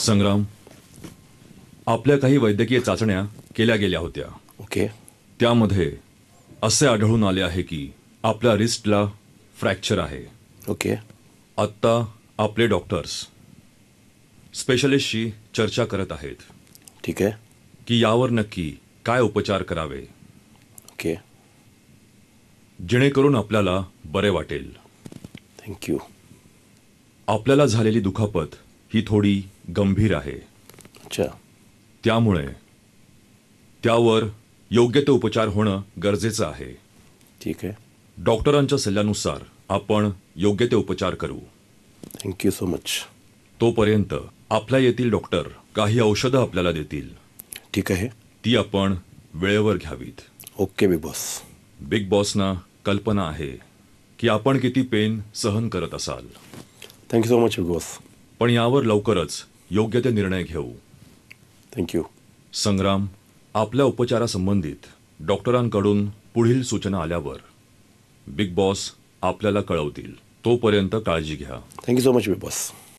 संग्राम आपल्या काही वैद्यकीय चाचण्या केल्या गेल्या होत्या ओके त्यामध्ये असे आढळून आले आहे की आपल्या रिस्टला फ्रॅक्चर आहे ओके आत्ता आपले डॉक्टर्स स्पेशलिस्टशी चर्चा करत आहेत ठीक आहे की यावर नक्की काय उपचार करावे ओके जेणेकरून आपल्याला बरे वाटेल थँक्यू आपल्याला झालेली दुखापत ही थोडी गंभीर आहे अच्छा त्यामुळे त्यावर योग्य ते उपचार होणं गरजेचं आहे ठीक आहे डॉक्टरांच्या सल्ल्यानुसार आपण योग्य ते उपचार करू थँक्यू सो मच तोपर्यंत आपल्या येथील डॉक्टर काही औषधं आपल्याला देतील ठीक आहे ती आपण वेळेवर घ्यावीत ओके बिग बॉस बिग बॉसना कल्पना आहे की आपण किती पेन सहन करत असाल thank you so much Bigg Boss पण यावर लवकरच योग्य ते निर्णय घेऊ थँक्यू संग्राम आपल्या उपचारासंबंधित डॉक्टरांकडून पुढील सूचना आल्यावर बिग बॉस आपल्याला कळवतील तोपर्यंत काळजी घ्या thank you so much Bigg boss